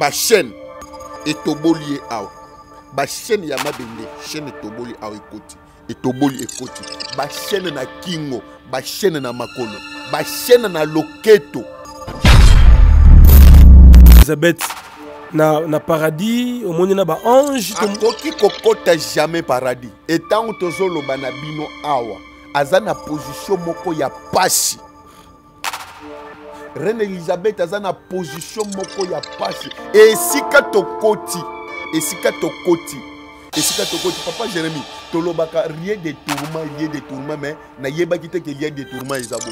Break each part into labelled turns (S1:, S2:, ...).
S1: bachaîne etoboli ye awa bachaîne ya mabende chaîne etoboli awa ekoti etoboli ekoti bachaîne na kingo bachaîne na makolo bachaîne na loketo elizabeth na, na paradis omoni na baange akoki kokɔta jamais paradis entango tozoloba na bino awa aza na position moko ya pasi reine elizabeth a une position moko ya si et tokoti Et tokoti esika tokoti papa jérémi tolobaka rien de tourment rien de tourment mais Tu yeba ke rien de tourment Isabou.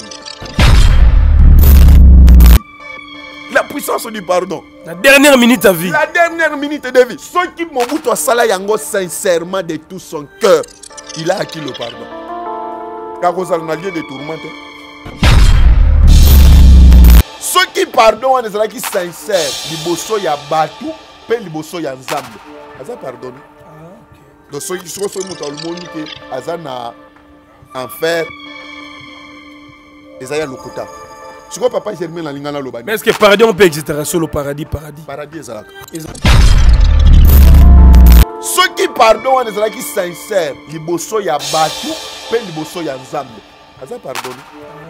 S1: la puissance du pardon la dernière minute ta vie la dernière minute de vie soki toi Sala yango sincèrement de tout son cœur il a acquis le pardon vous kozala na lieu de tourment te soki pardon wana ezalaki sincere liboso ya bato mpe liboso ya nzambe aza pardonne donc ah, soki soki moto alomoni ke aza na enfer eza ya lokota sikoyo papa germain nalingana aloba mais estce que pardon mpe existera solo paradis paradis paradis ezalaka soki pardon wana ezalaki sincere liboso ya bato mpe liboso ya nzambe aza pardonne ah,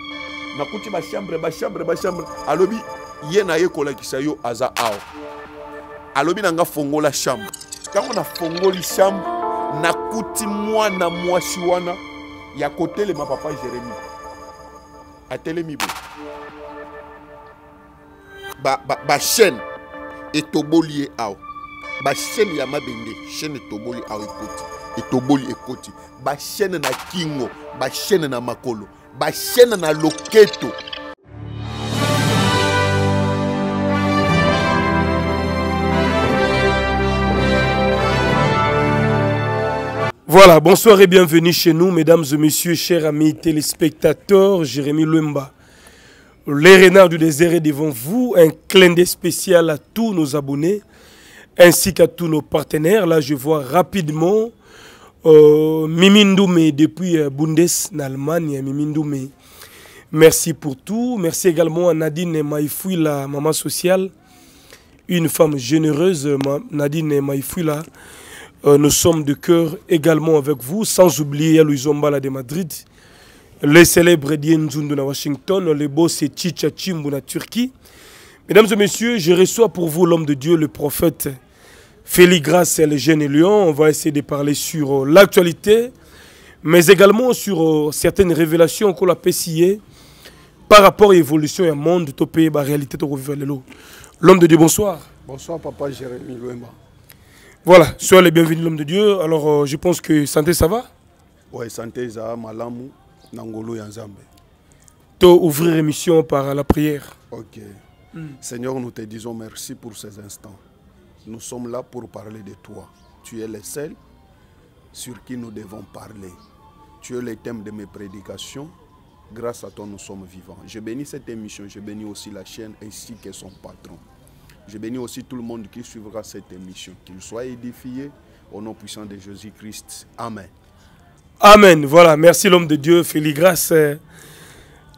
S1: nakuti bachambre bachambre bachambre alobi ye na ye kolakisa yo aza awa alobi na nga fongola chambre ntango nafongoli chambre nakuti mwana mwasi wana ya kotelema papa jérémi atelemi boye bachaîne ba, ba etoboli ye awa bachaîne ya mabende chaîne etoboli awa ekoti etoboli ekoti bachaîne na kingo bachaîne na makolo
S2: Voilà, bonsoir et bienvenue chez nous, mesdames et messieurs, chers amis téléspectateurs, Jérémy Lumba, Les renards du désert est devant vous, un clin d'œil spécial à tous nos abonnés, ainsi qu'à tous nos partenaires. Là, je vois rapidement euh, Mimindoumé depuis Bundes en Allemagne, merci pour tout. Merci également à Nadine Maïfouila, maman sociale, une femme généreuse, euh, Nadine Maïfouila. Euh, nous sommes de cœur également avec vous, sans oublier Louis Zombala de Madrid, le célèbre Dien de Washington, le beau et Chimbu Turquie. Mesdames et messieurs, je reçois pour vous l'homme de Dieu, le prophète Félix grâce à le jeunes Lyon. On va essayer de parler sur euh, l'actualité, mais également sur euh, certaines révélations qu'on a PCI par rapport à l'évolution au monde, topé, la bah, réalité de L'homme de Dieu, bonsoir.
S1: Bonsoir, papa Jérémy Louemba.
S2: Voilà, soyez les bienvenus, l'homme de Dieu. Alors, euh, je pense que santé, ça
S1: va Oui, santé, ça va, Malamou, nangolo, yanzambe.
S2: To ouvrir émission par la prière.
S1: Ok. Hmm. Seigneur, nous te disons merci pour ces instants. Nous sommes là pour parler de toi. Tu es le seul sur qui nous devons parler. Tu es le thème de mes prédications. Grâce à toi, nous sommes vivants. Je bénis cette émission, je bénis aussi la chaîne ainsi que son patron. Je bénis aussi tout le monde qui suivra cette émission, qu'il soit édifié au nom puissant de Jésus-Christ. Amen.
S2: Amen. Voilà, merci l'homme de Dieu, Félix Grâce. Euh,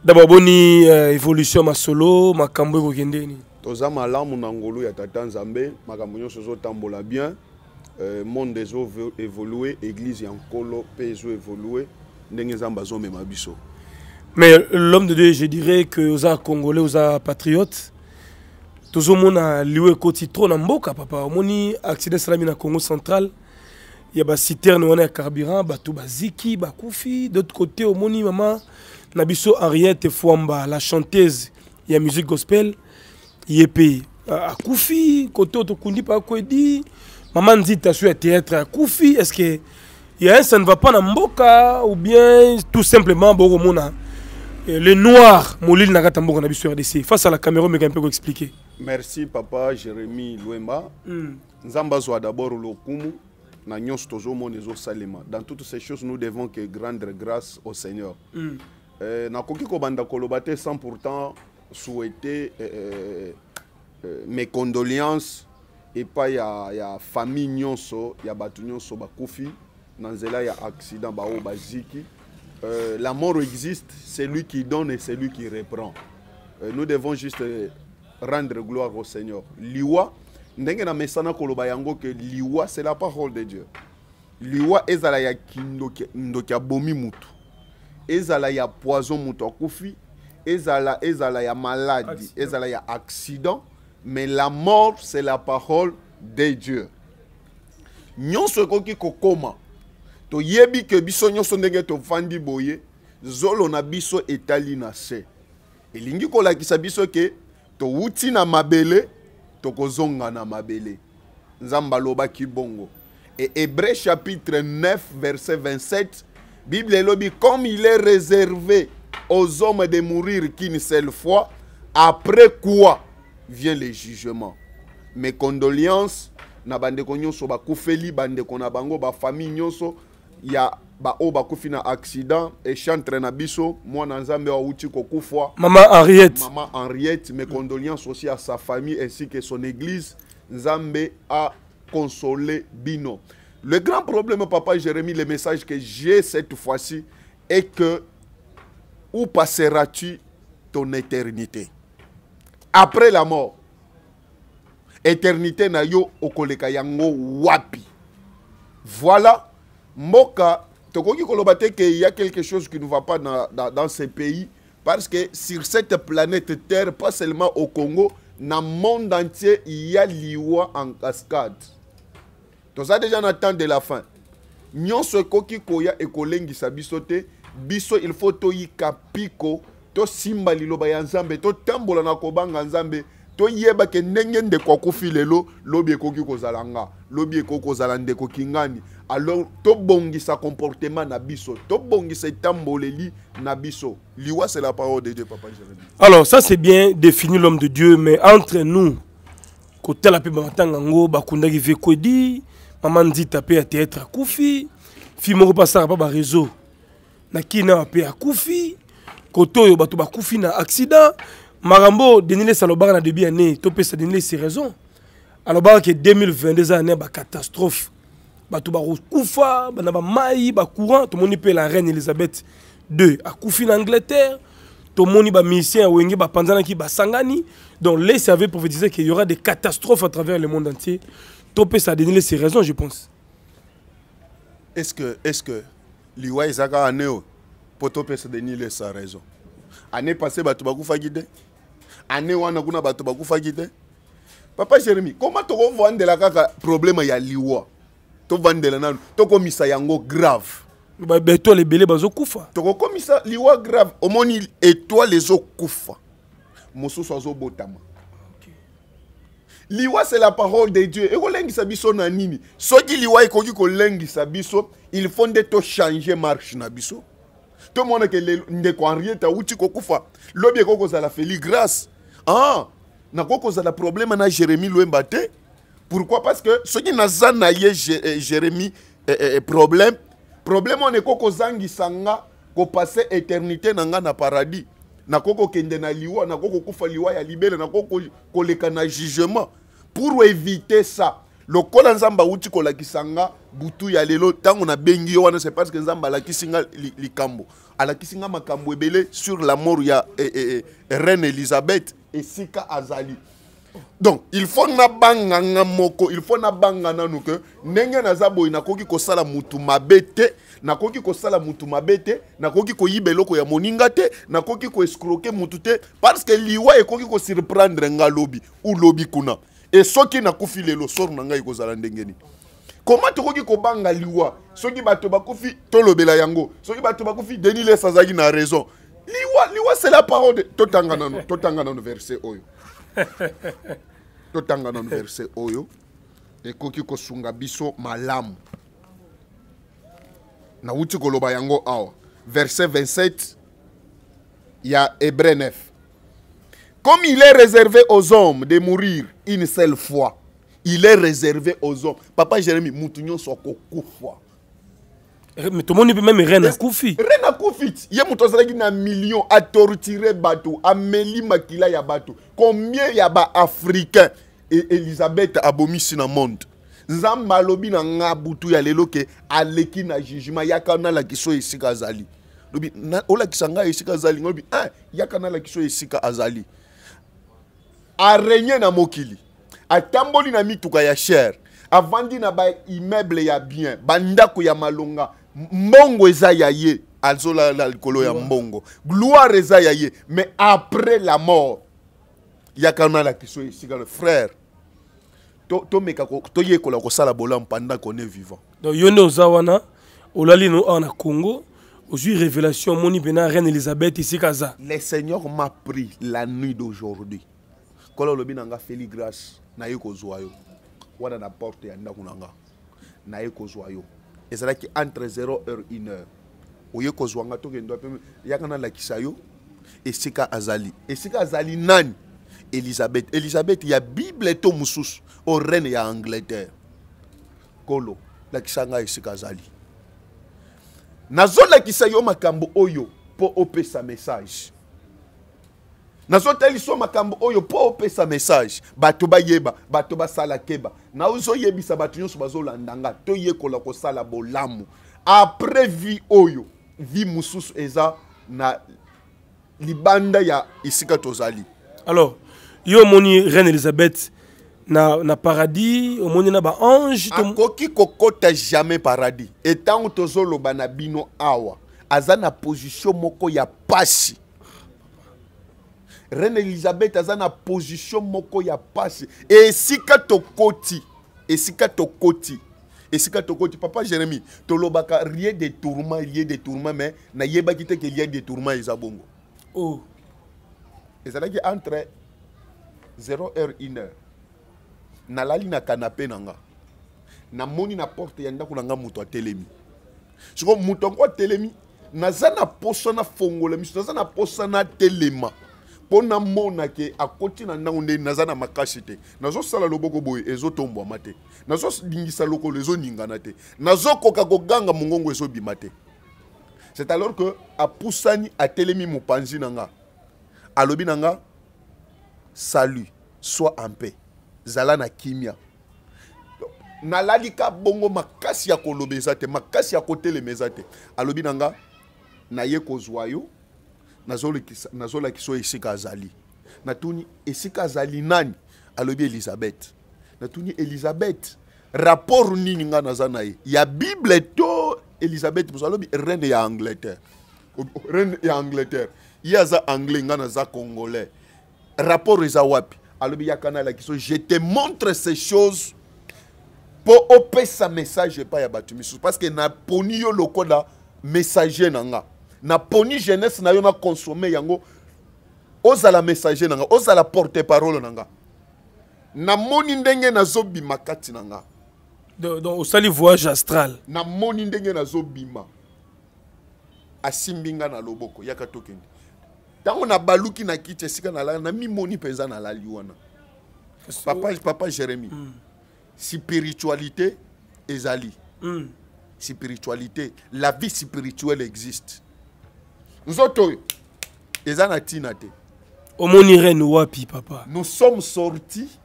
S2: d'abord, bonne euh, évolution, ma solo, ma cambo,
S1: toza malamu na ngolu ya tata nzambe makambo nyonso ezotambola bien euh, monde évolué église ya nkolo mpe ndenge nzambe azomema biso
S2: mais l'homme de dieu je dirais que oza congolais oza patriote tozomona ekoti trop na mboka papa accident congo central ya baciterne wana ya carburant des baziki koufi. d'autre côté moni mama nabiso biso henriette fwamba la chanteuse ya musique gospel Yepi, akufi kote oyo pa mpa maman mama nzita so ya théâtre akufi est ce que ya un ça ne va pas na mboka ou bien tout simplement bokomona eh, le noir molili na kati ya mboka na biso rdc face à la caméra omeka mpe koexplike
S1: merci papa Jérémy Louema. Nous hmm. nzambe azwa d'abord lokumu na nyonso tozomona ezosalema dans toutes ces choses nous devons que grandre grâce au seigneur na hmm. eh, nakoki kobanda koloba te sans pourtant souhaiter euh, euh, euh, mes condoléances et pas ya, ya famille nyonso ya bato nyonso kofi nanzela ya accident baoyo baziki euh, la mort existe c'est lui qui donne et c'est lui qui reprend nous devons juste rendre gloire au seigneur liwa ndenge mesana koloba yango que liwa c'est la parole de dieu liwa ezala ya kindoki bomi mutu ezala ya poison mutu akufi ezala ezala ya maladie ezala ya accident mais la mort c'est la parole de dieu nyonso ekoki kokoma toyebi ke biso nyonso ndenge tovandi boye zolo na biso etali na se elingi kolakisa biso ke towuti na mabele tokozonga na mabele nzambe alobaki bongo et hébre chapitre 9 verset 27 bible lobi, comme il est réservé aux hommes de mourir qu'une seule fois, après quoi vient le jugement. Mes condoléances na Konyonso, nyonso bakufeli bande na bango famille nyonso ya ba bakufi na accident chantre na biso mwana nzambe awuti kokufa Maman henriette Maman henriette mes condoléances aussi à sa famille ainsi que son église nzambe consolé bino le grand problème papa jérémie le message que j'ai cette fois-ci est que où passeras-tu ton éternité Après la mort, éternité na yo okoleka wapi. Voilà, moka, y a quelque chose qui ne va pas dans, ce ces pays, parce que sur cette planète Terre, pas seulement au Congo, dans le monde entier, il y a l'iwa en cascade. Tu ça déjà on de la fin. et ekoki koya biso il faut piko liloba ya nzambe na kobanga nzambe toyeba ke ndenge lobi ekoki kozalanga lobi ekoki alors tobongisa comportement na biso tobongisa tamboleli na biso liwa c'est la parole de dieu papa jérémie
S2: alors ça c'est bien défini l'homme de dieu mais entre nous temps, mpe bamatanga yango un vekodi maman dit tapé à théâtre un na kina pe akufi kotoyo oyo bato bakufi na accident marambo denile salobara na debi ane topesa si raison alobaka ke 2022 eza ane ya bacatastrophe bato mai ba courant to moni pe la reine elizabeth II akufi na angleterre ba panzana ki ba sangani donc les avait prophétisé qu'il y aura des catastrophes à travers le monde entier topesa ces raisons je pense
S1: est-ce que, est -ce que liwa eza kaka ane oyo mpo topesa denis lesa raison ane passe bato bakufaki te ane wana kuna bato bakufaki te papa jérémi koma tokovandela kaka probleme ya liwa tovandela nanu tokomisa yango grave babetole ebele bazokufa tokokomisa liwa grave omoni etoile ezokufa mosusu azobotama liwa c'est la parole de dieu ekolengisa biso na nini soki liwa ko kolengisa biso il faut nde changer marche na biso tomonaka ndeko henriet awuti kokufa lobi ekoki kozala feli grâce ah, nakoki kozala problème na Jérémie lwemba pourquoi parce que soki qui na ye eh, Jérémie eh, eh, eh, problème problème wana zangi sanga ko passer éternité na nga na paradis nakoki kokende na liwa nakoki kokufa liwa ya libele nakoki koleka na jugement pour éviter ça lokola nzambe awuti kolakisa nga butu ya lelo ntango nabengi yo wana c'est parce que nzambe alakisi nga likambo li alakisi nga makambo ebele sur la mort ya eh, eh, eh, reine elizabeth esika azali donc il faut nabanga nga moko il faut nabanga nanu ke ndenge naza boye nakoki kosala mutu mabe te nakoki kosala mutu mabe te nakoki koyiba eloko ya moninga te nakoki koescroke mutu te parce que liwa ekoki kosurprendre nga lobi ulobi kuna e soki nakufi lelo soro na ngai ekozala ndenge nini koma tokoki kobanga liwa soki bato bakufi tolobela yango soki bato bakufi denilesa azalaki na raison liwa liwa c'est la parole totanga nanu totanga nanu verset oyo totanga verset oyo ekoki kosunga biso malamu nauti koloba yango awa verset 27 ya hébreu 9 comme il est réservé aux hommes de mourir une seule fois il est réservé aux hommes papa jérémi mutu nyonso fois. tomoni meme reine akufi reine akufi ye moto azalaki na million atorture bato ameli makila ya bato combien ya baafricain e elizabeth abomisi na monde nzambe alobi na nga butu ya lelo ke aleki na jugement yaka nalakisa oyo esika azali lobi olakisa ngai esika azali nga lobi ah, yaka nalakisa esika azali arenye na mokili atamboli na mituka ya shere avandi na baimmeuble ya bien bandako ya malonga mbongo eza ya mbongo gloire eza mais après la mort il na a esika le frère tomeka toyekola pendant qu'on est vivant
S2: donc yo nde oza wana olali no
S1: awa na congo ozwi révélation omoni reine le seigneur m'a pris la nuit d'aujourd'hui kola olobi nga feli grâce naye kozwa yo wana na porte ya ezalaki entre 0 heure 1 heure oye kozwa nga tokende wapi yaka nalakisa yo esika azali esika azali nani elizabeth elizabeth ya bible to mosusu o reine ya angleterre kolo lakisa ngai esika azali nazolakisa yo makambo oyo mpo opesa message so makambo oyo po opesa message bato bayeba bato basala keba nazoyebisa bato ndanga bazolandanga toyekola sala bolamu Après vie oyo vie mususu eza na libanda ya isika tozali alors yo moni reine elizabeth na, na paradis omoni na baange koko ta jamais paradis Etant tozolo na bino awa Azana position moko ya pasi reine elizabeth aza na position moko ya pasi esika tokoti esika tokoti esika tokoti papa jérémi tolobaka rien de tourment rien de tourment mais nayebaki te ke rien de tourment eza bongo oh. ezalaki entre 0 heure 1 heure nalali na kanape na nga namoni na porte ya ndako na nga moto atelemi sikoyo moto yango atelemi naza na posa nafongola miso naza na posa natelema na mpo namona ke akoti na ndango nde naza na makasi te nazosala loboko boye ezotombwama te nazolingisa lokolo ezoningana te nazokoka koganga mongongo ezobima te c'est alors que apusani atelemi mopanzi na nga alobi na nga salut soit en paix zala na kimia nalali ka bongo makasi ya koloba eza te makasi ya kotelema eza te alobi na nga naye kozwa yo nazolakisa oyo esika azali natuni esika azali nani alobi elizabeth natuni elizabeth rapport nini ngai naza na ye ya bible to elizabeth mosu alobi reine ya angleterre reine ya angleterre ye aza anglais ngai naza congolais rapport eza wapi alobi yaka na alakiso je te montre ces choses mpo opesa message epai ya bato misusu parce que naponi yo lokola messager na nga na poni jeunesse na yo na consommer yango ozala messager nanga ozala porte parole nanga na nga namoni ndenge nazobima kati na nga
S2: donc osali voyage astral
S1: moni ndenge zo bima asimbinga na loboko yaka tokende na nabaluki na kiti esika moni namimoni na nalali wana papa, papa jérémy mm. spiritualité ezali mm. spiritualité la vie spirituelle existe nzoto ezana eza na ntina wapi papa nous sommes sortis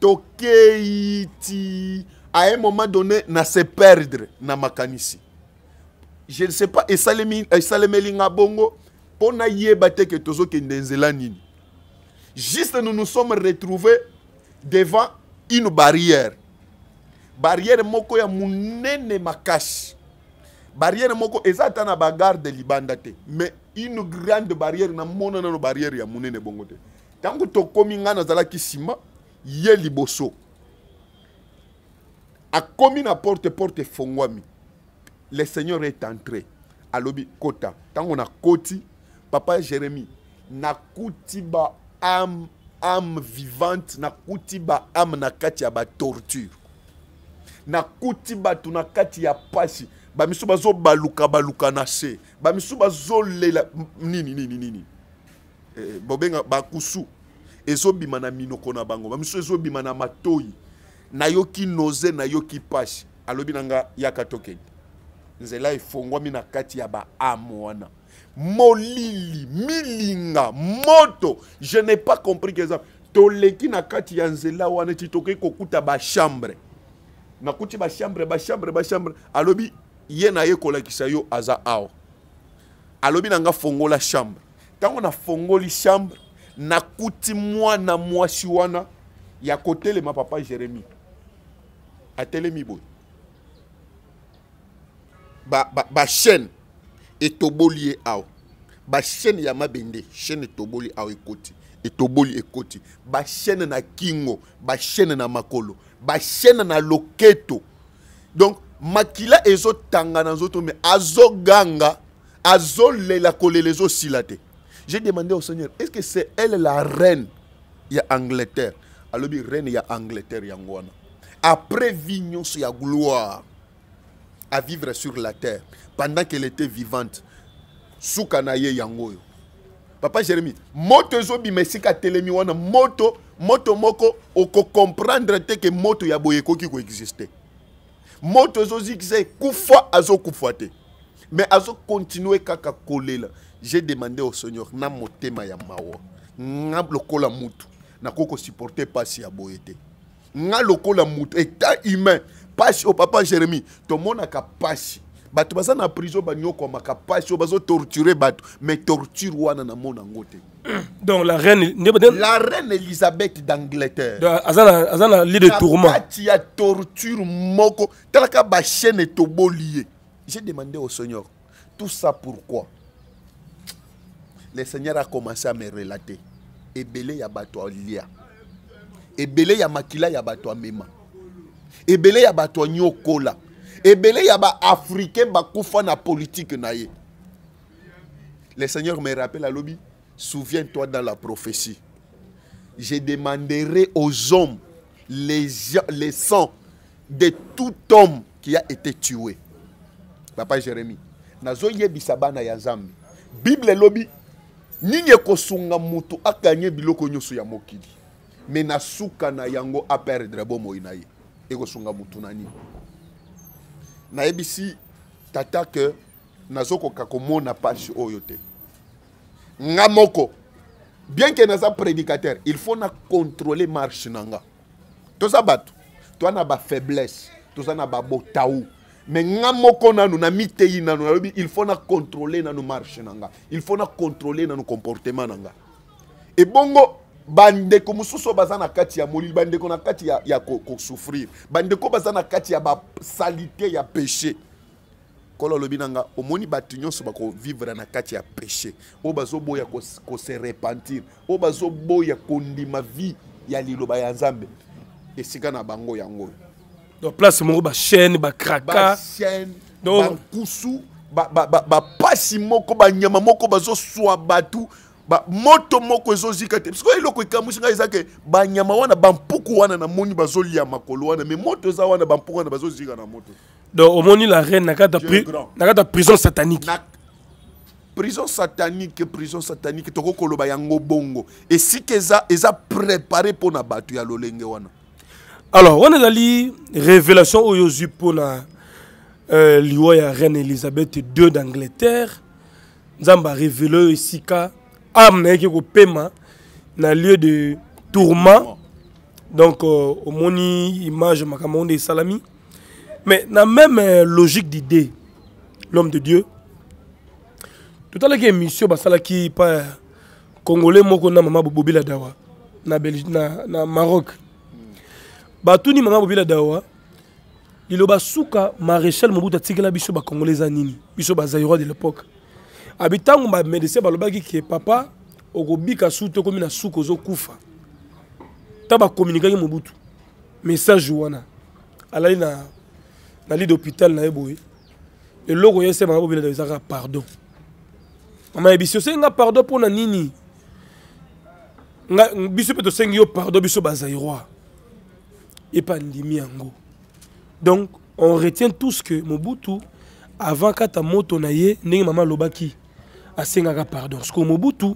S1: Tokeiti. ti à un moment donné na se perdre na makanisi je ne sais pas esalemelinga bongo mpo nayeba te ke tozokende nzela nini juste nous nous sommes retrouvés devant une barrière barrière moko ya munene makasi barrière moko eza ata na bagarde libanda te mais une grande barrière namona nano barrière ya monene bongo te ntango tokómi ngai nazalaki nsima ye liboso akómi na porte porte efongwami le seigneur est entré alobi kota ntango nakoti papa jérémi nakuti ba ame ame vivante nakuti ba ame na kati ya batorture nakuti bato na kati ya pasi bamisu bazobaluka baluka na se bamisu bazolela nini nini nini e, bobenga bakusu ezobima na minoko na bango bamisu ezobima na matoi nayoki noze nayoki pashe alobi na nga yaka tokende nzela efongwami na kati ya baamu wana molili milinga moto je n'ai pas compris ke eza toleki na kati ya nzela wana ti tokoki kokuta bachambre nakuti bachambre bachambre bachambre alobi ye na ye kolakisa yo aza awa alobi na nga fongola chambre ntango nafongoli chambre nakuti mwana mwasi wana ya kotelema papa jérémi atelemi boye bachaine ba, ba etoboli ye awa bachaine ya mabende chaine etoboli awa ekoti etoboli ekoti bachaine na kingo bachaine na makolo bachaine na loketo donc makila ezotanga na nzoto me azoganga azolela kolela ezosila te j'ai demandé au seigneur est ce que c'est elle la reine ya angleterre alobi reine ya angleterre yango après vie nyonso ya gloire à vivre sur la terre pendant qu'elle était vivante suka na ye yango papa Jérémie, moto ezobima esika telemi wana moto moto moko oko comprendre que moto ya boye ekoki koexiste moto ozozikisa azo azokufa mais azo continuer kaka j'ai demandé au seigneur na motema ya mawo nga lokola mutu nakoki kosuporte pasi ya boye de nga lokola mutu état humain Pas au oh papa monde pas passé bato baza na prison banyokwamaka mpasi bazo torturer bato mais torture wana na mona ngote donc la reine la reine elizabeth d'angleterre aza na lit de tourment y ya torture moko talaka bachaîne etoboli ye j'ai demandé au seigneur tout ça pourquoi le seigneur a commencé à me relater ebele ya bato alia ebele ya makila ya bato amema ebele ya bato la ebele ya africain, bakufa na politike politique naye. le seigneur me rappelle l'lobby. souviens-toi dans la prophétie je demanderai aux hommes les, les sang de tout homme qui a été tué papa jérémie nazo bana ya nzambe bible elobi nini sunga mutu akanye biloko nyonso ya mokili menasuka na suka na yango aperdre bomoi na inaye. Eko sunga na nayebisi tata ke nazokoka komona page oyo te nga moko bien ke naza prédicateur il faut na contrôle marche na nga toza bato toza na bafaiblesse toza na babotau me nga moko nanu na mitei nanu nalobi il faut na contrôle nanu marche na nga il faut na contrôle nanu comportement na nga ebongo bandeko mosusu baza na kati ya molili bandeko na kati ya, ya kosouffrir ko bandeko baza na kati ya basalite ya péché nkolo alobi na nga omoni bato nyonso bakovivre na kati ya péché oyo bazoboya kose ko repentir oyo bazoboya kondima vie ya liloba ya nzambe esika na bango yango donc place moko bachaine bakrakabachaine bankusu bapasi ba, ba, ba, moko banyama moko bazoswa batu moto moko ezozika te parceke eloko ekamwisi ngai eza ke banyama wana bampuku wana namoni bazolia makolo wana mais moto eza wana bampuku wana bazozika na moto donc moni la reine na kati ya prison satanique na, prison satanique prison satanique tokoki koloba yango bongo si keza eza préparé mpo na bato ya lolenge wana alors wana
S2: ezali révélation au ozwi mpona euh, liwa ya reine elizabeth ii d'angleterre nzamba arévele ici esika âme nayaki kopema na lieu de tourment donc euh, omoni image makambo ngo nde esalami mais na même euh, logique d'idée l'homme de dieu totalaki émission basalaki pa euh, congolais moko na mama bobila dawa na, Belgi na, na maroc batuni mama bobila dawa liloba suka maréchal mobutu atikela biso bacongolais eza nini biso bazaïrois de l'époque abi ntango bamédecin balobaki ke papa okobika su te okomi na suki ozokufa ta bakomunikaki mobutu message wana alali na, na lit d'hôpital na ye boye eloko ye se mama bobeleda ezaka pardon mama yebisi osenginga pardon mpo na nini biso mpe tosengi yo pardon biso bazairois epa ndimi yango donc on retient tout ce que mobutu avant kata moto na ye ndenge mama alobaki asengaka pardon que mobutu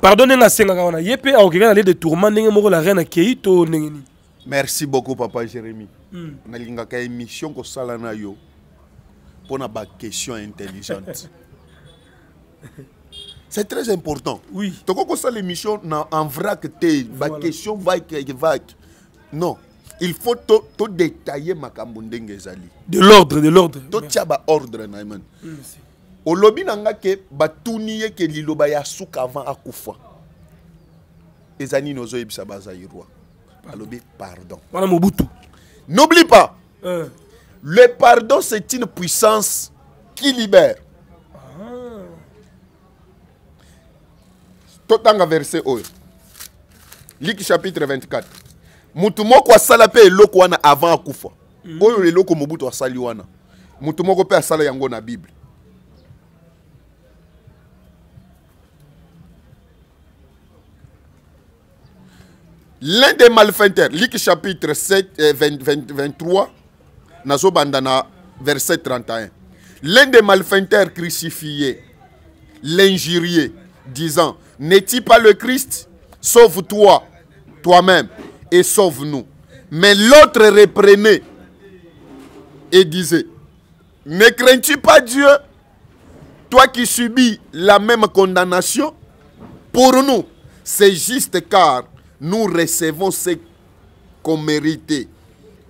S2: pardonne na asengaka wana ye mpe akokeka na lie de tourment ndenge moko la reine akei to ndenge nini
S1: merci beaucoup papa jérémi mm. nalingaka émission sala na yo ba question intelligente c'est très important oui ko sala l'émission na en vrac te voilà. baquestion vake vake non il faut todétailler to makambo ndenge zali de l'ordre de l'ordre totia baordre ordre mani mm, olobi na nga ke batuni ye ke liloba ya suka avant akufa eza nini ozoyebisa bazaïrois alobi pardon wana mobutu n'oublie pas euh. le pardon c'est une puissance qui libère ah. totanga verset oyo lik chapitre 24 mutu moko asala mpe eloko wana avant akufa Koufa. Mm. Oye oyo eloko mobutu asali wana mutu moko mpe asala yango na bible L'un des malfaiteurs, Luc chapitre 7, 23, euh, verset 31. L'un des malfaiteurs crucifié, l'injurié, disant, N'es-tu pas le Christ Sauve-toi, toi-même, et sauve-nous. Mais l'autre reprenait et disait, Ne crains-tu pas Dieu, toi qui subis la même condamnation Pour nous, c'est juste car nous recevons ce qu'on méritait,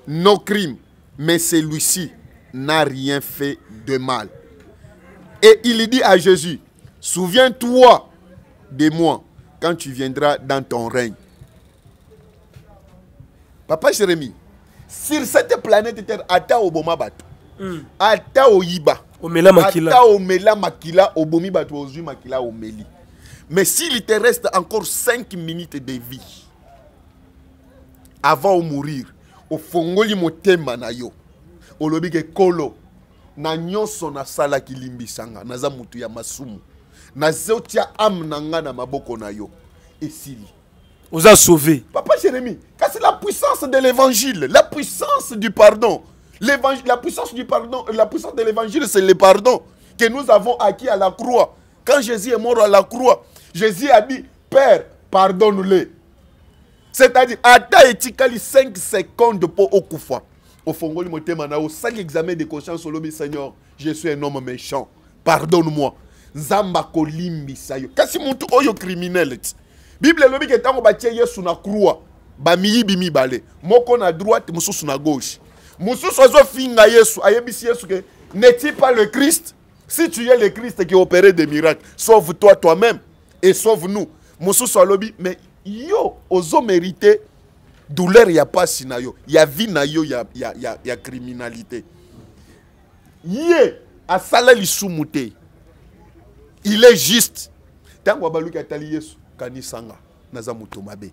S1: nos crimes, mais celui-ci n'a rien fait de mal. Et il dit à Jésus, souviens-toi de moi quand tu viendras dans ton règne. Papa Jérémie, sur cette planète Terre, ata oboma Batu, ata hmm. oyiba, ata omela makila, makila omeli. Mais s'il te reste encore 5 minutes de vie, avant de mourir, au na yo olobi ke kolo na nyonso nasalaki limbisa na za mutu ya masumu nazotia ame na nga na maboko na yo esili oza sauve papa c'est la puissance de l'évangile la puissance du pardon la puissance du pardon la puissance de l'évangile c'est le pardon que nous avons acquis à la croix quand jésus est mort à la croix jésus a dit père pardonne le c'est-à-dire ata 5 secondes pour Au okufa fond motema na 5 examens de conscience pardonne seigneur je suis un homme méchant pardonne-moi nzambe kolimbi sayo. kasi mutu oyo criminel? La bible que ke ntango batie yesu na bi mi mibale moko na droite sur na gauche mosusu azofinga yesu ayebisi yesu ke ne il pas le christ si tu es le christ qui opérait des miracles sauve toi toi-même et sauve nous mosusu lobi mais yo mérite douleur ya pas na yo ya vie na yo ya, ya, ya, ya criminalité ye asala li te il est juste ntango abaluki Tali yesu kanisanga naza moto mabe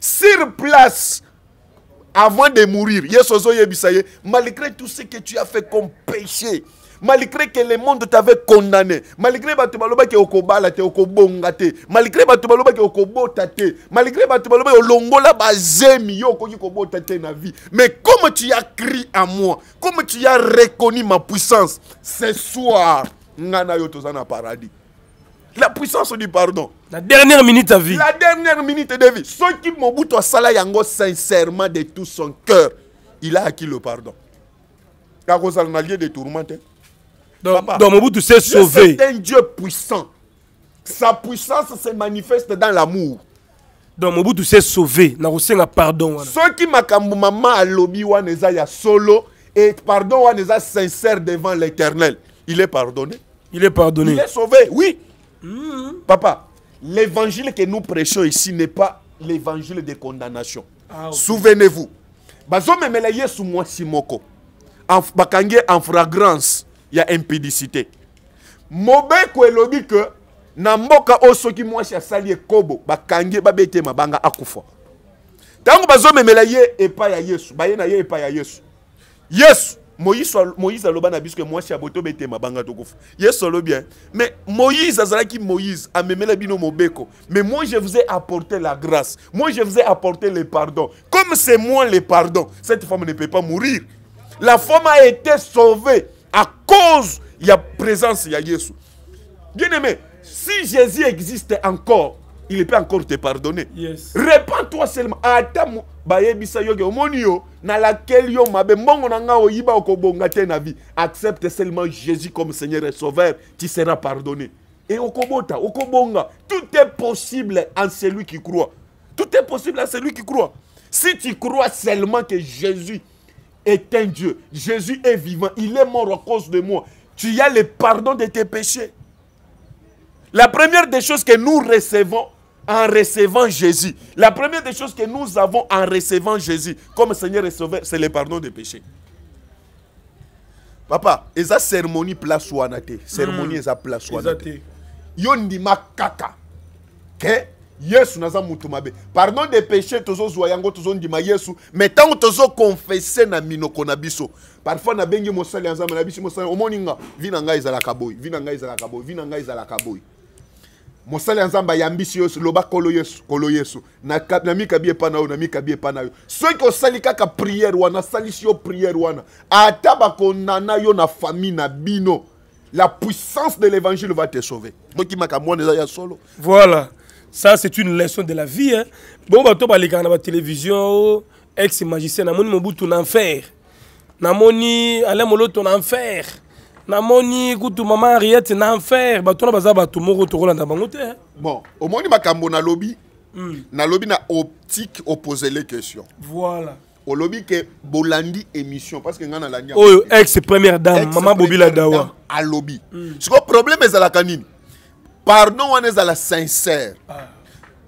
S1: sur place avant de mourir yesu sozo ye malgré tout ce que tu as fait comme péché malgré que le monde t'avait condamné malgré que tu okobala te okobonga te malgré que tu okobota te malgré que bato balobaki olongola bazemi yo tu kobota te na vie mais comme tu as crié à moi comme tu as reconnu ma puissance ce soir tu na yo paradis la puissance du pardon la dernière minute de vie la dernière minute de vie Ce qui m'a asala yango sincèrement de tout son cœur il a acquis le pardon Car na lieu de tourmente
S2: donc, Papa, donc Mobutu s'est sauvé. C'est
S1: un Dieu puissant. Sa puissance se manifeste dans l'amour. Donc Mobutu s'est sauvé. la pardon. Ceux qui makambu à alobi waneza ya solo et pardon waneza sincère devant l'Éternel. Il est pardonné. Il est pardonné. Il est sauvé, oui. Hmm. Papa, l'évangile que nous prêchons ici n'est pas l'évangile de condamnation. Ah, Souvenez-vous. Bazomemela Yesu moi simoko. En, bakangie en fragrance il y a impudicité. Mobeko elobi que na mboka oyo soki mwasi asali ekobo bakangi ye babete mabanga akufa Tango bazomemela ye epai ya yesu baye na ye epai ya yesu yesu moïse aloba na biso ke mwasi aboyi tobete mabanga tokufa yesu alobi hein. mais moïse ki moïse a amemela bino mobeko mais moi je vous ai apporté la grâce moi je vous ai apporté le pardon comme c'est moi le pardon cette femme ne peut pas mourir la femme a été sauvée à cause il y a présence il y a Jésus. Bien aimé, si Jésus existe encore, il peut encore te pardonner. toi seulement. laquelle Accepte seulement Jésus comme Seigneur et Sauveur, tu seras pardonné. Et okobota, okobonga, tout est possible en celui qui croit. Tout est possible en celui qui croit. Si tu crois seulement que Jésus est un Dieu. Jésus est vivant. Il est mort à cause de moi. Tu as le pardon de tes péchés. La première des choses que nous recevons en recevant Jésus, la première des choses que nous avons en recevant Jésus comme Seigneur et c'est le pardon des péchés. Papa, et une cérémonie place ou anate. Cérémonie, ça hmm. place ou anate. Yon dit ma kaka yesu naza moto mabe pardon de péché tozozwa yango tozondima yesu mai ntango tozokonfese na minoko na biso parfois nabengi mosali ya na biso mosali omoni nga Vina na izala kaboy. Vina nga izala kaboy. Vina nga izala kaboy. ngai ezalaka boye mosali ya nzambe ayambisi yesu loba kolo yesu kolo yesu na mikabi epa na yo na mikabi epa na yo k'o osali kaka prière wana asalisi prière ouana. wana ata konana yo na famille na bino la puissance de l'évangile va te sauver tokimaka moi eza ya solo voilà ça c'est une leçon de la
S2: vie hein. bon bato balekaka la télévision, oh, ex magicien mon mobutu na enfer moni alain moloto ton enfer moni kutu maman henriette
S1: na enfer bato tout baza bato moko dans bango te hein. bon au omoni makambo lobby. mm. lobby, na optique opposer les questions voilà Au lobby, que bolandi émission parce que ngai nalandi Oh,
S2: ex première dame ex mama bobila dawa
S1: lobby. mm. le problème la canine. pardon wana ezala sincere ah.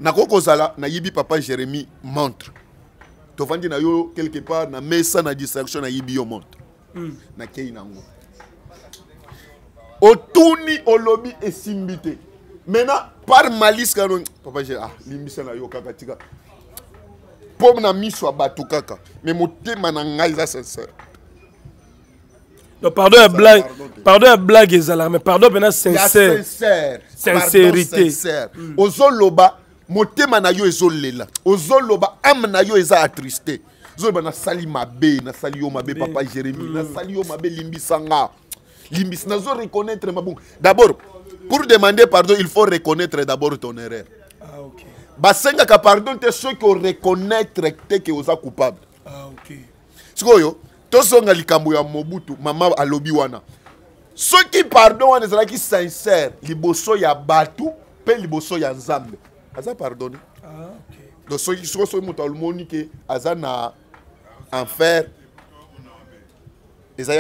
S1: nakoki kozala nayibi papa jérémi montre tovandi na yo quelque part na mesa na distraction nayibi yo montre mm. nakei nango otuni olobi esimbi te maintenant par malice kano papa jérémi ah, limbisa na yo kaka tika mpo na miso ya bato kaka me motema na ngai eza sincere Donc, pardon à blague, pardon à blague et mais pardon maintenant sincère. sincère. Sincérité. Sincère. Mm. Ozoloba motema na yo ezolela. Ozoloba âme na yo eza attristé. Zoloba na sali mabe, na sali yo mabe papa Jérémie, mm. na sali yo mabe limbisanga. Limbis zo reconnaître ma bon. D'abord, pour demander pardon, il faut reconnaître d'abord ton erreur. Ah OK. ka pardon te ceux qui reconnaître que vous êtes coupable. Ah OK. yo? tozonga likambo ya mobutu mama alobi wana soki pardon wana ezalaki sincere liboso ya bato mpe liboso ya nzambe aza pardonne ah, donc qui soki moto amoni ke aza na enfer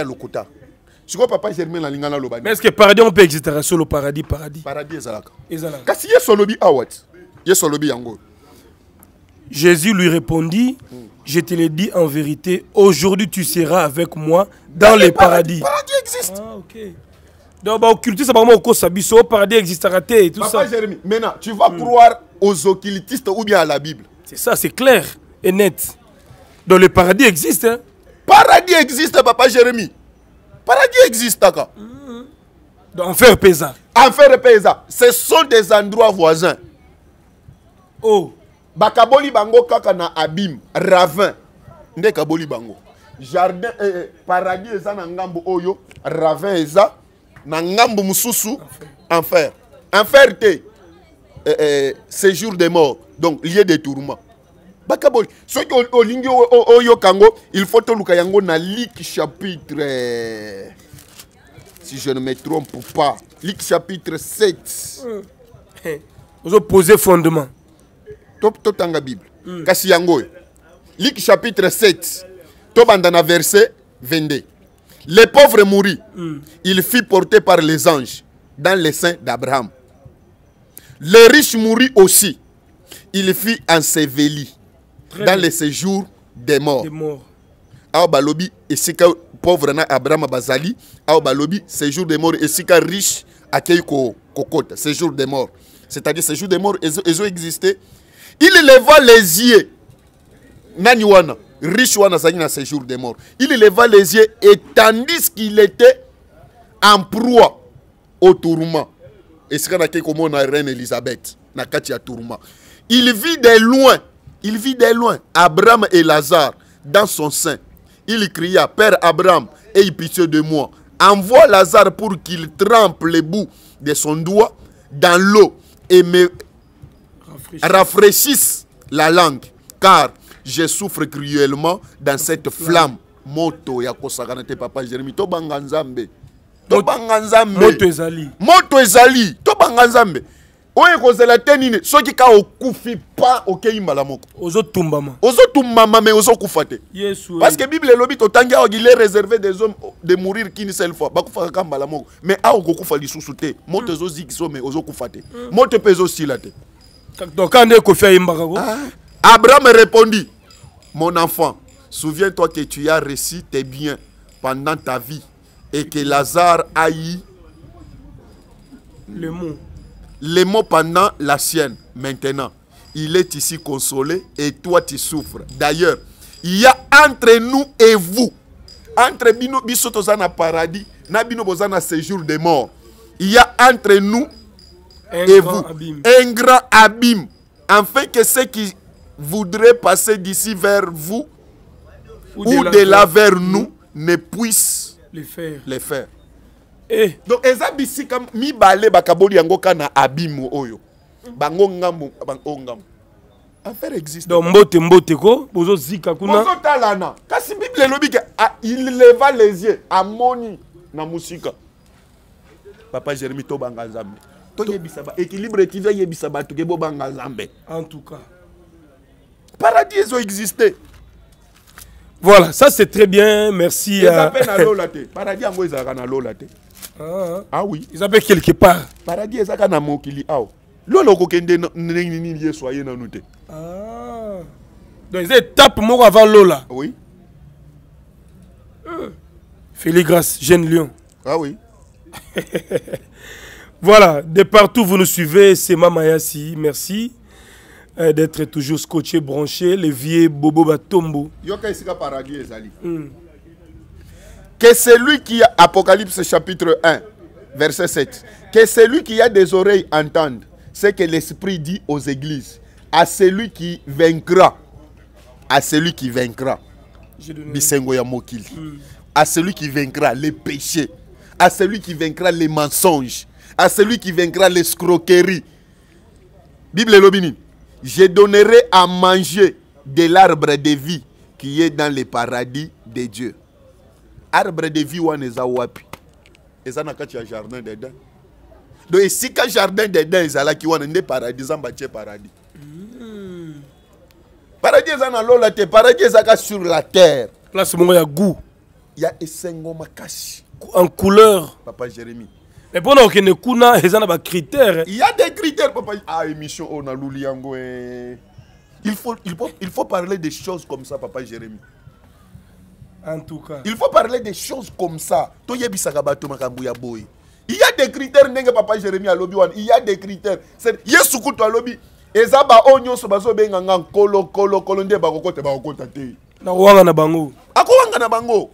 S1: lokuta sikoyo papa germain mais paradis exister sur le paradis paradis paradis ezalaka ezalaka kasi yesu alobi awa
S2: Jésus lui répondit, je te l'ai dit en vérité, aujourd'hui tu seras avec moi dans, le les, paradis. Le paradis existe. Ah, ok. Donc, bah, occultiste, vraiment
S1: au Kosabiso, au paradis existera et tout Papa Jérémie Jérémy, maintenant, tu vas hmm. croire aux occultistes ou bien à la Bible. C'est ça, c'est clair et net. Donc, le paradis existe. Le hein. Paradis existe, Papa Jérémy. Paradis existe, d'accord. Hmm. enfer et paysan. Enfer et paysan. Ce sont des endroits voisins. Oh bakaboli bango kaka na abim ravin Ndekaboli bango jardin eh, eh, paradis eza na ngambo oyo ravin eza na ngambo enfer enfer te eh, séjour de mort donc lieu de tourment bakaboli soki olingi oyo kango il faut toluka yango na lik chapitre si je ne me trompe pas lik chapitre 7 hmm. posé fondement Top, tanga bible kasi yango oyo chapitre 7 Top, na verset 22 le pauvre mourut. il fut porté par les anges dans les seins d'abraham le riche mourut aussi il fut enseveli dans bien. les séjours des morts, des morts. awa pauvre na abraham bazali awa balobi séjour des morts et esika riche akei kokota ko séjour des morts c'est-à-dire séjour des morts ils ont existé il leva les yeux Naniwana de il leva les yeux et tandis qu'il était en proie au tourment reine il vit de loin il vit de loin abraham et lazare dans son sein il cria père abraham aie pitié de moi envoie lazare pour qu'il trempe les bouts de son doigt dans l'eau et me rafraîchissent la langue car je souffre cruellement dans cette flamme moto ya kosakana te papa jérémi tobanga nzambe tobanga nzambe moto ezali tobanga nzambe oyo ekozala te nini soki ka okufi pa okei mbala moko ozotumbama ozotumbama me ozokufa te parce que bible elobi totangi awa gile réservé des hommes de mourir kini sel fois bakufaka ka mbala moko me awa okokufa lisusu te moto mm. ezozikisa me ozokufa te mm. moto mpe ezosila te mm. Ah. Abraham répondit, mon enfant, souviens-toi que tu as reçu tes biens pendant ta vie et que Lazare a eu le mot. Les mots pendant la sienne, maintenant. Il est ici consolé et toi tu souffres. D'ailleurs, il y a entre nous et vous, entre bino paradis, bozana séjour des morts. Il y a entre nous un et grand Abîme. Un grand abîme. Afin que ceux qui voudraient passer d'ici vers vous ou, de, là, vers nous ne puissent les faire. Les faire. Eh. Donc, eza bisika mibale bakaboli yango na abîme oyo. Bango ngambo, bango ngambo. affaire existe donc mbote mbote ko zika kuna bozotalana kasi bible elobi ke ah, il leva les yeux amoni na musika. papa jérémi tobanga toyebisa baéquilibre etiza yebisa bato ke bobanga nzambe en tout cas paradis existé. voilà ça c'est très bien merci eza mpe na lola te paradis yango ezalaka na lola laté ah. ah oui Ils appellent quelque part paradis ezaka na mokili ao lola okokende kende nini yesu aye nanu
S2: ah
S1: donc ils étape moko avant lola oui euh.
S2: Félix Grasse, jeune lion.
S1: Ah oui.
S2: Voilà, de partout vous nous suivez, c'est Mamayasi, merci euh, d'être
S1: toujours scotché, branché, levier Bobo Batombo. Hmm. Que celui qui a Apocalypse chapitre 1, verset 7, que celui qui a des oreilles entende ce que l'Esprit dit aux églises, à celui qui vaincra, à celui qui vaincra, hmm. à celui qui vaincra les péchés, à celui qui vaincra les mensonges, à celui qui vaincra l'escroquerie. Bible Lobini. Je donnerai à manger de l'arbre de vie qui est dans le paradis de Dieu. Arbre de vie à wapi. Et ça n'a qu'à jardin dedans. Donc ici quand jardin dedans là wana nde paradis zamba tie paradis.
S2: Hmm.
S1: Paradis eza na lola te, paradis sur la terre. Place y ya goût. Ya y goût En couleur. Papa Jérémie. Mais pour nous, il y a des critères. Il y a des critères, papa. Ah, Il on a Il faut, il, faut, il faut parler des choses comme ça, papa Jérémy. En tout cas. Il faut parler des choses comme ça. Il y a des critères, papa Jérémy Il y a des critères. Yesu Il y l'obi. Eza ba onyo y benga kolo kolo kolo nde Na na bango. y na bango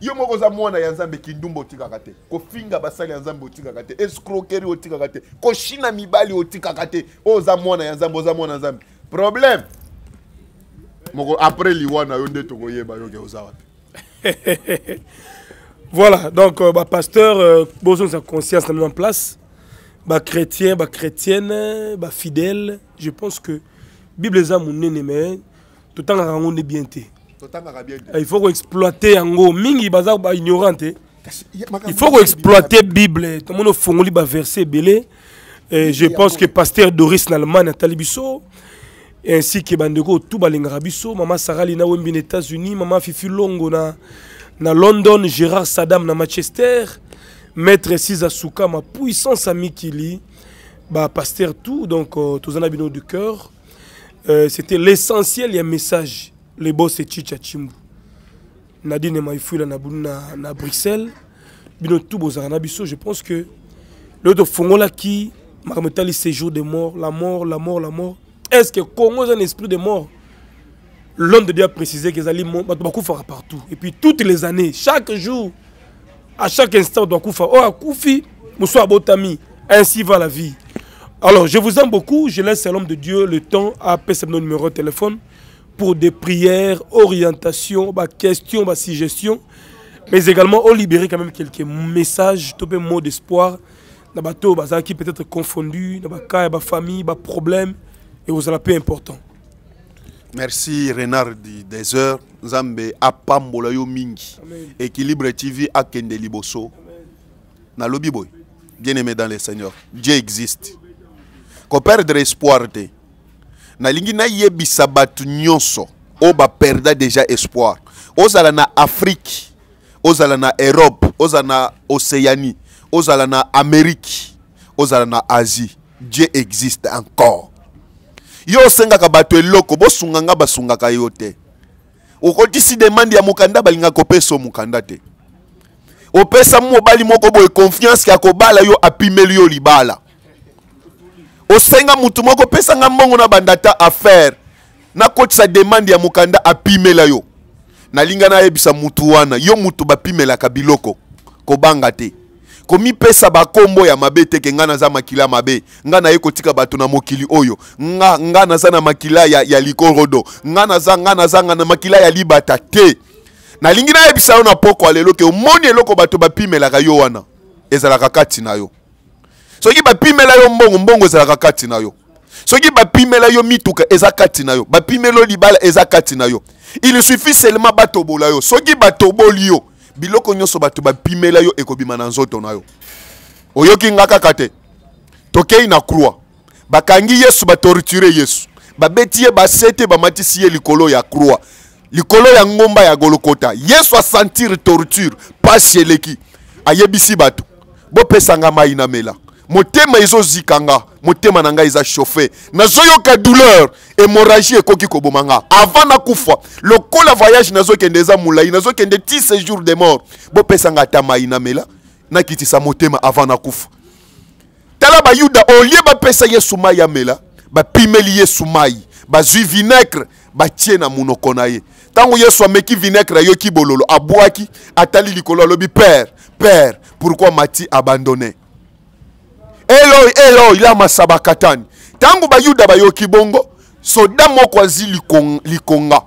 S1: yo moko oza mwana ya nzambe kindumba otikaka te kofinga basali ya nzambe otikaka te escroquerie otikaka te koshina mibali otikaka te oza oh, mwana ya nzambe oza oh, mwana ya nzambe problème moko après liwa na yo nde tokoyeba yoke oza wapi
S2: voilà donc euh, bah, pasteur euh, sa conscience mise en place ba chrétien ba chrétienne ba fidèle je pense que bible eza monene mais tout le temps on est bien eh, il faut exploiter yango mingi baza ba ignorante il faut exploiter bible ba verset belé eh, je pense que pasteur Doris Nalman atali talibiso. ainsi que bandeko tout balingaka biso Maman Sarah Lina Wembi aux États-Unis Maman Fifi Longo na London Gérard Sadam na Manchester maître Siza Souka, ma puissance qui lit bah pasteur tout donc euh, tous en abino du cœur euh, c'était l'essentiel il un message boss chicha chimbu nadine maifuila na na, na bruxelles bino tout je pense que loyo fongola qui etali séjour de mort la mort la mort la mort est ce que congo est un esprit de mort l'homme de dieu a précisé que kezali bah, Bakou fera partout et puis toutes les années chaque jour à chaque instant bato Oh Oh, akufi abotami ainsi va la vie alors je vous aime beaucoup je laisse à l'homme de dieu le temps à ce numéro de téléphone pour des prières, orientations, bah, questions, bah, suggestions, mais également au libérer quand même quelques messages, un mots d'espoir, dans bateau, qui peut-être confondu, dans cas, des bah, famille, dans bah, problèmes... et aux peu important.
S1: Merci Renard des heures, à apambola yo mingi, équilibre TV akende liboso, na lobby boy, bien aimé dans le Seigneur, Dieu existe. Qu'on perdre espoir nalingi nayebisa bato nyonso oyo baperda déjà espoir ozala na afrique ozala na europe ozala na océanie ozala na amérique ozala na asie dieu existe encore yo osengaka bato eloko bosunganga basungaka yo te okotisi demande ya mokanda balingaka kopesa mokanda te opesa mobali moko boye confiance ya kobala yo apimeli yo libala osenga mutu moko pesanga mbongo na banda ata affaire nakotisa demande ya mokanda apimela yo nalinga nayebisa mutu wana yo mutu bapimelaka biloko kobanga te komipesa bakombo ya mabe te ke ngai naza makila mabe ngai naye kotika bato na mokili oyo nga, nga naza na makila ya, ya likorodo nga naza nga nazanga na makila ya libata te nalingi nayebisa yo na pokwa lelo ke omoni eloko bato bapimelaka yo wana ezalaka kati na yo soki bapimela yo mbongo mbongo ezalaka kati na yo soki bapimela yo mituka eza kati na yo bapimela yo libala eza kati na yo il suffit seulement batobola yo soki batoboli yo biloko nyonso bato bapimela yo ekobima na nzoto na yo oyoki nga kaka te tokei na croix bakangi yesu batorture yesu babeti ye basete bamatisi ye likolo ya croix likolo ya ngomba ya golokota yesu asentir torture pasi eleki ayebisi bato bopesanga mai na mela motema ezozika zikanga, motema nanga ngai eza Nazo yoka douleur hémorragie ekoki koboma nga avant nakufa lokola voyage kendeza eza nazo kende 10 jour de mort bopesa nga ata mai na kitisa motema avant nakufa tala lieu ba bapesa yesu mai ba bapimeli yesu mai bazwi ba tie na munoko na ye Tango yesu ameki vinegre yoki bololo abwaki atali likolo lobi père père pourquoi mati abandonné eloi eloi lama sabakatani ntango bayuda bayoki bongo soda moko azwi likonga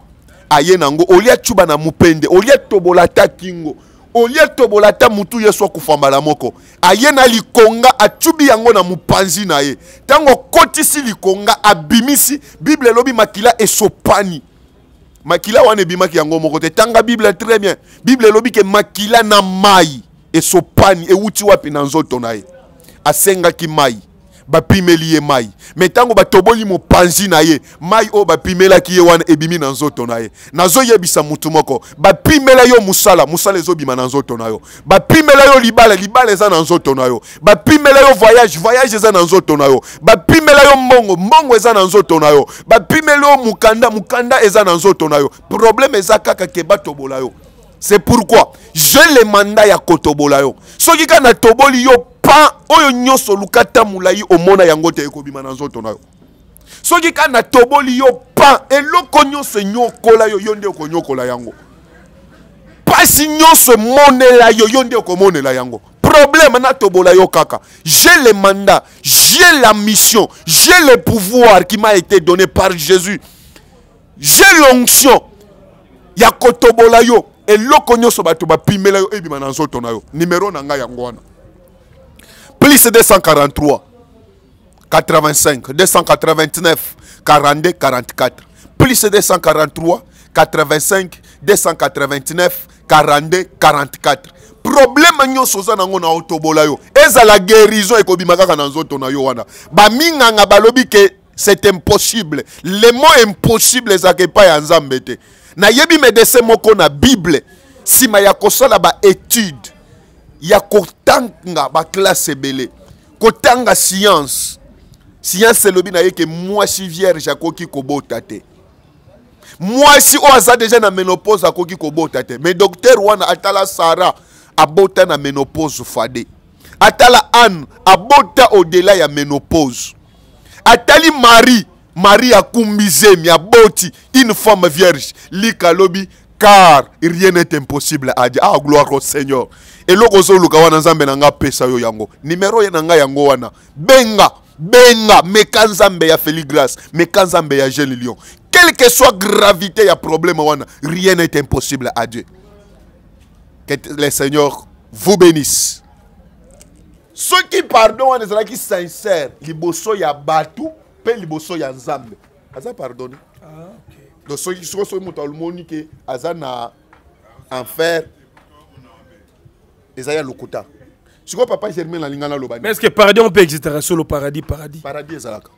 S1: aye nango olia tyuba na mopende olia tobola ata kingo olia tobola ata mutu yesu akufa mbala moko aye na likonga atyubi yango na mopanzi na ye ntango okotisi likonga abimisi bible elobi makila esopani makila wana ebimaki yango moko te tanga bible très bien bible elobi ke makila na mai esopani ewuti wapi na nzoto na ye asengaki mai bapimeli ye mai me ntango batoboli mopanzi na ye mai oyo bapimelaki ye wana ebimi na nzoto na ye nazoyebisa motu moko bapimela yo mosala mosala ezobima na nzoto na yo bapimela yo libala libala eza na nzoto na yo bapimela yo voyage voyage eza na nzoto na yo bapimela yo mbongo mbongo eza na nzoto na yo bapimela yo mokanda mokanda eza na nzoto na yo probleme eza kaka ke batobola yo c'est pourquoi j'ai le mandat ya kotobola yo soki kaka natoboli yo pa oyo nyonso luka ta molai omona yango te ekobima na nzoto na yo soki kaka natoboli yo pa eloko nyonso enyokola yo yo nde okonyokola yango pasi nyonso emonela yo yo nde okomonela yango problème natobola yo kaka j'ai le mandat j'ai la mission j'ai le pouvoir qui m'a été donné par jésus j'ai l'onction ya kotobola yo eloko nyonso bato bapimela yo ebima na nzoto na yo nimero na ngai yango wana plus 243, 85, 289, 42, 44, plus 243, 85, 289, 42, 44. problème nyo soza nango na otobola yo la guérison ekobima kaka na nzoto na yo wana baminganga balobi que c'est impossible le mot impossible ezalaka pas ya nzambe Na yebi medese moko na bible nsima ya ba étude, ya kotanga baklasse ebele kotanga science science elobi na ye ke mwasi vierge akoki kobota te mwasi oyo aza deja na ménopause akoki kobota te mais docteur wana atala sara abota na ménopause fade atala anne abota odela ya ménopause atali marie marie akumbi zemi aboti une femme vierge lika alobi car rien n'est impossible à Dieu. Ah, gloire au Seigneur. Et l'autre Lukawana wana nzambe nanga pesa yo yango. Numéro ye yango wana. Benga, benga, meka nzambe ya Feliglas, meka nzambe ya Jean Lyon. Quelle que soit gravité ya problème wana, rien n'est impossible à Dieu. Que le Seigneur vous bénisse. Ceux qui pardonnent wana ezalaki sincère, liboso ya batu, pe liboso ya nzambe. Aza pardonné. Ah, okay donc soki soko soki moto alomoni ke aza na enfer eza ya lokuta sikoyo papa germain nalingana aloba mais est ce que paradis
S2: on peut existera solo paradis
S1: paradis paradis ezalaka